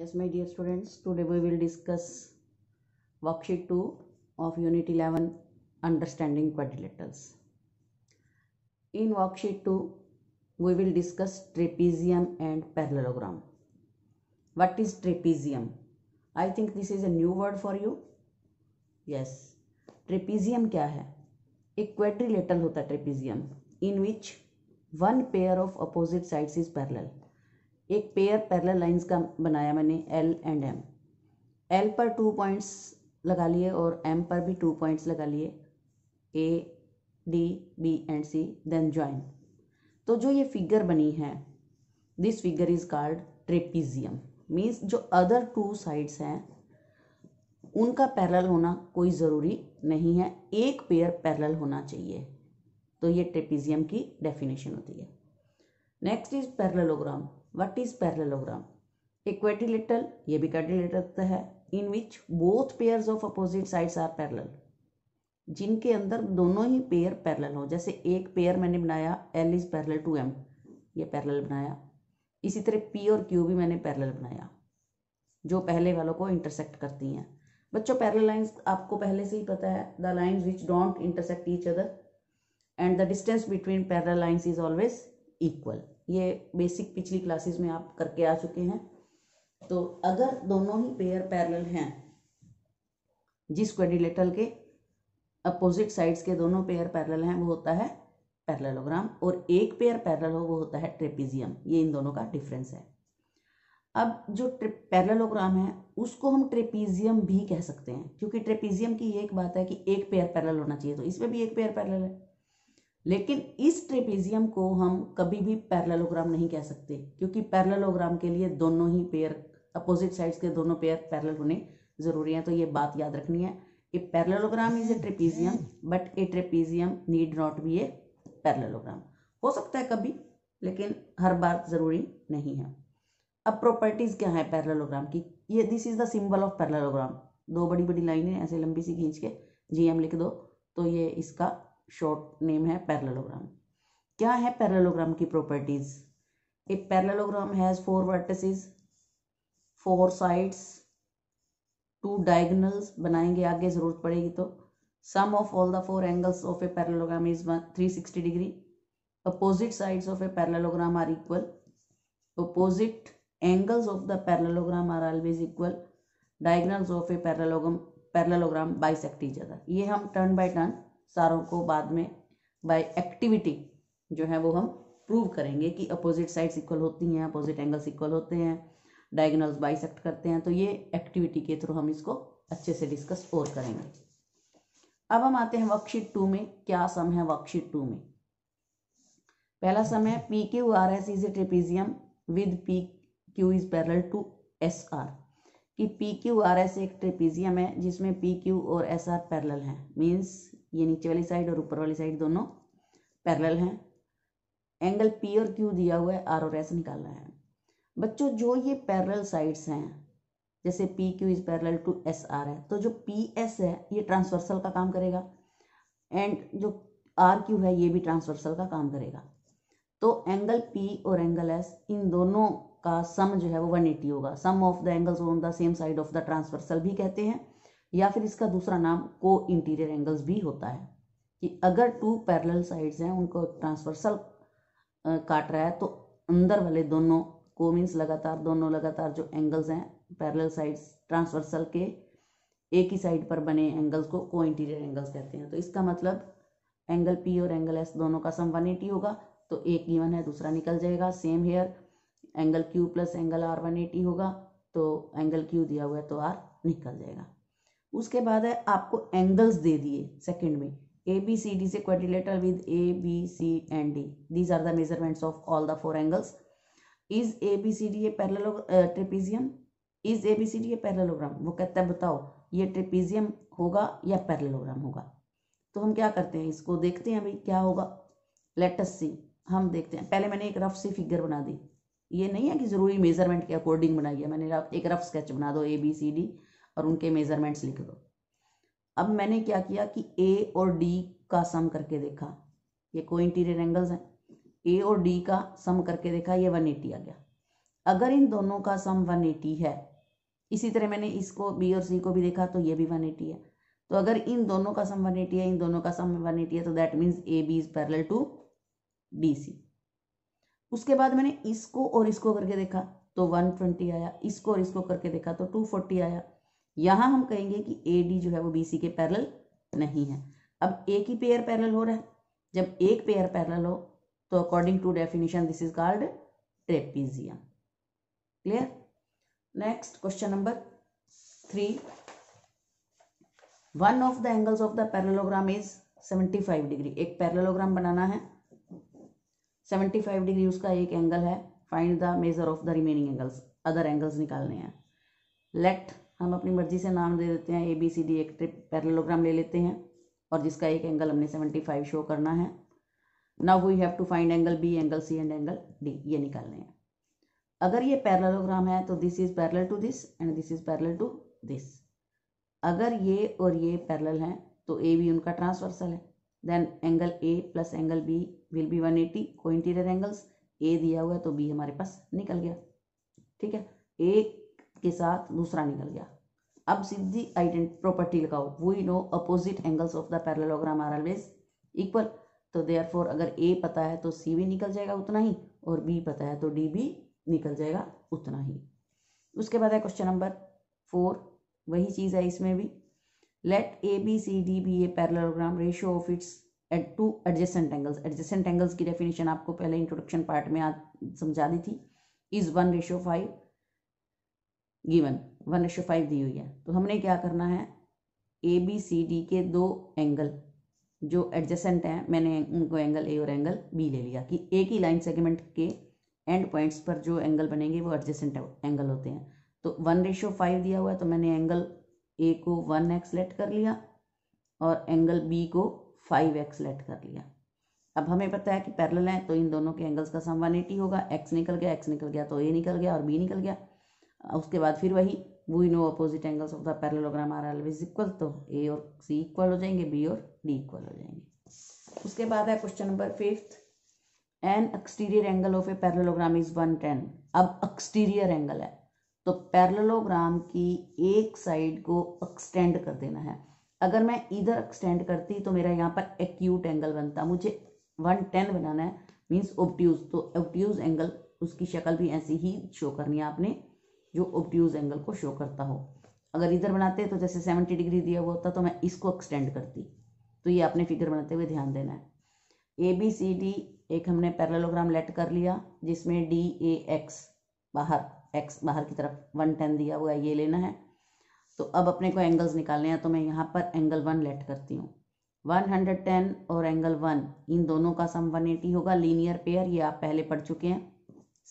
yes my dear students today we will discuss worksheet 2 of unit 11 understanding quadrilaterals in worksheet 2 we will discuss trapezium and parallelogram what is trapezium i think this is a new word for you yes trapezium kya hai a quadrilateral होता trapezium in which one pair of opposite sides is parallel एक pair parallel lines का बनाया मैंने L and M L पर two points लगा लिए और M पर भी टू पॉइंट्स लगा लिए A D B and C then join तो जो ये फिगर बनी है this figure is called trapezium means जो अदर टू साइड्स हैं उनका पैरल होना कोई ज़रूरी नहीं है एक पेयर पैरल होना चाहिए तो ये ट्रेपीजियम की डेफिनेशन होती है next is parallelogram what is parallelogram a quadrilateral ये भी quadrilateral है in which both pair of opposite side are parallel जिनके अंदर दोनों ही पेयर पैरल हो जैसे एक पेयर मैंने बनाया L is parallel to M ये पैरल बनाया इसी तरह पी और क्यू भी मैंने पैरल बनाया जो पहले वालों को इंटरसेक्ट करती हैं बच्चों पैरल लाइंस आपको पहले से ही पता है the lines which don't intersect each other and the distance between parallel lines is always equal ये बेसिक पिछली क्लासेस में आप करके आ चुके हैं तो अगर दोनों ही पेयर पैरेलल हैं जिस क्वेडिलेटल के अपोजिट साइड्स के दोनों पेयर पैरेलल हैं वो होता है पैरेललोग्राम और एक पेयर पैरेलल हो वो होता है ट्रेपीजियम ये इन दोनों का डिफरेंस है अब जो पैरेललोग्राम है उसको हम ट्रेपीजियम भी कह सकते हैं क्योंकि ट्रेपीजियम की ये एक बात है कि एक पेयर पैरेलल होना चाहिए तो इसमें भी एक पेयर पैरेलल है लेकिन इस ट्रेपेजियम को हम कभी भी पैरलोग्राम नहीं कह सकते क्योंकि पैरलोग्राम के लिए दोनों ही पेयर अपोजिट साइड्स के दोनों पेयर पैरल होने ज़रूरी हैं तो ये बात याद रखनी है a parallelogram is a trapezium but a trapezium need not be a parallelogram हो सकता है कभी लेकिन हर बार ज़रूरी नहीं है अब प्रॉपर्टीज़ क्या है पैरलोग्राम की ये this is the symbol of parallelogram दो बड़ी बड़ी लाइनें ऐसे लंबी सी खींच के जी एम लिख दो तो ये इसका शॉर्ट नेम है पैरेललोग्राम क्या है पैरेललोग्राम की properties a parallelogram has four vertices four sides two diagonals बनाएंगे आगे ज़रूरत पड़ेगी तो sum of all the four angles of a parallelogram is 360 degree opposite sides of a parallelogram are equal opposite angles of the parallelogram are always equal diagonals of a parallelogram parallelogram bisect each other ये हम turn by turn सारों को बाद में bye activity जो है वो हम प्रूव करेंगे कि अपोजिट साइड्स इक्वल होती हैं अपोजिट एंगल्स इक्वल होते हैं डायगनल्स बाइसेक्ट करते हैं तो ये एक्टिविटी के थ्रू हम इसको अच्छे से डिस्कस और करेंगे अब हम आते हैं वर्कशीट टू में क्या सम है वर्कशीट टू में पहला सम है P Q R S is a trapezium with P Q is parallel to S R कि पी क्यू आर एस एक ट्रिपीजियम है जिसमें पी क्यू और एस आर पैरल हैं मीन्स ये नीचे वाली साइड और ऊपर वाली साइड दोनों पैरेलल हैं एंगल पी और क्यू दिया हुआ है आर और एस निकालना है बच्चों जो ये पैरेलल साइड्स हैं जैसे P Q is parallel to S R है तो जो पी एस है ये ट्रांसवर्सल का काम करेगा एंड जो आर क्यू है ये भी ट्रांसवर्सल का काम करेगा तो एंगल पी और एंगल एस इन दोनों का सम जो है वो 180 होगा sum of the angles on the same side of the transversal भी कहते हैं या फिर इसका दूसरा नाम को इंटीरियर एंगल्स भी होता है कि अगर टू पैरेलल साइड्स हैं उनको ट्रांसवर्सल काट रहा है तो अंदर वाले दोनों को मीन्स लगातार दोनों लगातार जो एंगल्स हैं पैरेलल साइड्स ट्रांसवर्सल के एक ही साइड पर बने एंगल्स को को इंटीरियर एंगल्स कहते हैं तो इसका मतलब एंगल पी और एंगल एस दोनों का सम वन एटी होगा तो एक गिवन है दूसरा निकल जाएगा same here angle Q plus angle R one eighty होगा तो एंगल क्यू दिया हुआ है तो आर निकल जाएगा उसके बाद है आपको एंगल्स दे दिए सेकंड में ए बी सी डी से quadrilateral with A B C and D these are the measurements of all the four angles is A B C D a पैरलो trapezium is A B C D a parallelogram वो कहता है बताओ ये trapezium होगा या parallelogram होगा तो हम क्या करते हैं इसको देखते हैं भाई क्या होगा लेटस सी हम देखते हैं पहले मैंने एक रफ सी फिगर बना दी ये नहीं है कि ज़रूरी मेजरमेंट के अकॉर्डिंग बनाई है मैंने एक रफ स्केच बना दो ए बी सी डी और उनके मेज़रमेंट्स लिख दो अब मैंने क्या किया कि ए और डी का सम करके देखा ये को इंटीरियर एंगल्स हैं ए और डी का सम करके देखा ये 180 आ गया अगर इन दोनों का सम 180 है इसी तरह मैंने इसको बी और सी को भी देखा तो ये भी 180 है तो अगर इन दोनों का सम 180 है इन दोनों का सम 180 है तो that means A B is parallel to D C उसके बाद मैंने इसको और इसको करके देखा तो 120 आया इसको और इसको करके देखा तो 240 आया यहां हम कहेंगे कि ए डी जो है वो बी सी के पैरल नहीं है अब एक ही पेयर पैरल हो रहा है जब एक पेयर पैरल हो तो according to definition this is called trapezium clear next question number three one of the angles of the parallelogram is seventy five degree एक पैरलोग्राम बनाना है सेवेंटी फाइव डिग्री उसका एक एंगल है find the measure of the remaining angles other angles निकालने हैं late हम अपनी मर्जी से नाम दे देते हैं ए बी सी डी एक ट्रिप पैरेलोग्राम ले लेते हैं और जिसका एक एंगल हमने सेवेंटी फाइव शो करना है now we have to find angle B angle C and angle D ये निकालने हैं अगर ये पैरेलोग्राम है तो this is parallel to this and this is parallel to this अगर ये और ये पैरेलल हैं तो ए भी उनका ट्रांसवर्सल है then angle A plus angle B will be one eighty को इंटीरियर एंगल्स ए दिया हुआ है तो बी हमारे पास निकल गया ठीक है ए के साथ दूसरा निकल गया अब सीधी आइडेंट प्रॉपर्टी लगाओ we know opposite angles of the parallelogram are always equal तो देयर फोर अगर ए पता है तो सी भी निकल जाएगा उतना ही और बी पता है तो डी भी निकल जाएगा उतना ही उसके बाद है क्वेश्चन नंबर फोर वही चीज़ है इसमें भी let A B C D B A parallelogram ratio of its at two adjacent angles adjacent angles की डेफिनेशन आपको पहले इंट्रोडक्शन पार्ट में आज समझा दी थी is one ratio five given one एशो फाइव दी हुई है तो हमने क्या करना है ए बी सी डी के दो एंगल जो एडजेसेंट हैं मैंने उनको एंगल ए और एंगल बी ले लिया कि एक ही लाइन सेगमेंट के एंड पॉइंट्स पर जो एंगल बनेंगे वो एडजेसेंट एंगल होते हैं तो वन रेशो फाइव दिया हुआ है तो मैंने एंगल ए को वन एक्स लेट कर लिया और एंगल बी को फाइव एक्स लेट कर लिया अब हमें पता है कि पैरेलल हैं तो इन दोनों के एंगल्स का सम एटी होगा एक्स निकल गया एक्स निकल गया तो ए निकल गया और बी निकल गया उसके बाद फिर वही we know opposite angles of the parallelogram are always equal तो ए और सी इक्वल हो जाएंगे बी और डी इक्वल हो जाएंगे उसके बाद है question number fifth an exterior angle of a parallelogram is one ten अब एक्सटीरियर एंगल है तो पैरेललोग्राम की एक साइड को एक्सटेंड कर देना है अगर मैं इधर एक्सटेंड करती तो मेरा यहाँ पर एक्यूट एंगल बनता मुझे वन टेन बनाना है मीन्स ओब्ट्यूज तो ओब्ट्यूज एंगल उसकी शक्ल भी ऐसी ही शो करनी है आपने जो ओब्ट्यूज एंगल को शो करता हो अगर इधर बनाते तो जैसे सेवेंटी डिग्री दिया हुआ होता तो मैं इसको एक्सटेंड करती तो ये आपने फिगर बनाते हुए ध्यान देना है ए बी सी डी एक हमने पैरेललोग्राम लेट कर लिया जिसमें डी ए एक्स बाहर एक्स बाहर की तरफ वन टेन दिया हुआ है ये लेना है तो अब अपने को एंगल्स निकालने हैं तो मैं यहाँ पर एंगल वन लेट करती हूँ वन हंड्रेड टेन और एंगल वन इन दोनों का सम वन एटी होगा लीनियर पेयर ये आप पहले पढ़ चुके हैं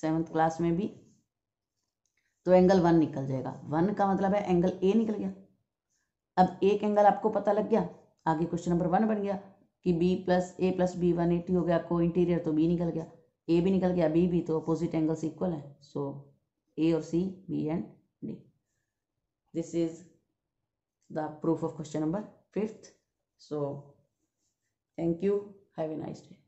सेवन्थ क्लास में भी तो एंगल वन निकल जाएगा वन का मतलब है एंगल ए निकल गया अब एक एंगल आपको पता लग गया आगे क्वेश्चन नंबर वन बन गया कि B plus A plus B one eighty हो गया को इंटीरियर तो बी निकल गया ए भी निकल गया बी भी तो अपोजिट एंगल्स इक्वल है सो ए और C B and D this is the proof of question number fifth so thank you have a nice day